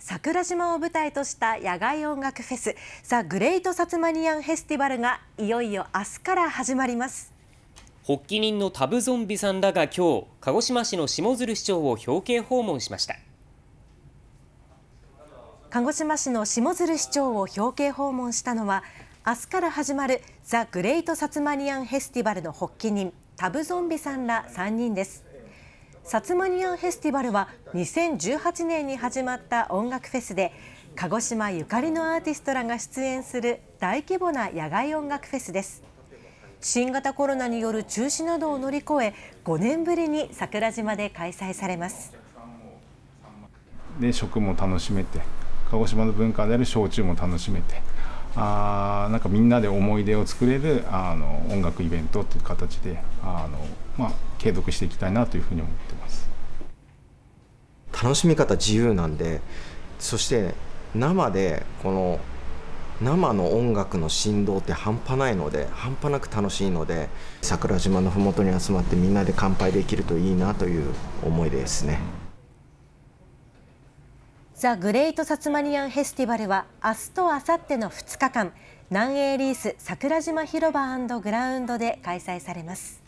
桜島を舞台とした野外音楽フェスザ・グレイト・サツマニアン・フェスティバルがいよいよ明日から始まります発起人のタブゾンビさんらが今日鹿児島市の下鶴市長を表敬訪問しました鹿児島市の下鶴市長を表敬訪問したのは明日から始まるザ・グレイト・サツマニアン・フェスティバルの発起人タブゾンビさんら3人ですサツマニアンフェスティバルは2018年に始まった音楽フェスで鹿児島ゆかりのアーティストらが出演する大規模な野外音楽フェスです新型コロナによる中止などを乗り越え5年ぶりに桜島で開催されますで食も楽しめて鹿児島の文化である焼酎も楽しめてあなんかみんなで思い出を作れるあの音楽イベントという形であの、まあ、継続していきたいなというふうに思ってます楽しみ方自由なんでそして生でこの生の音楽の振動って半端ないので半端なく楽しいので桜島の麓に集まってみんなで乾杯できるといいなという思いですね。ザ・グレート・サツマニアン・フェスティバルは明日と明後日の2日間南英リース桜島広場グラウンドで開催されます。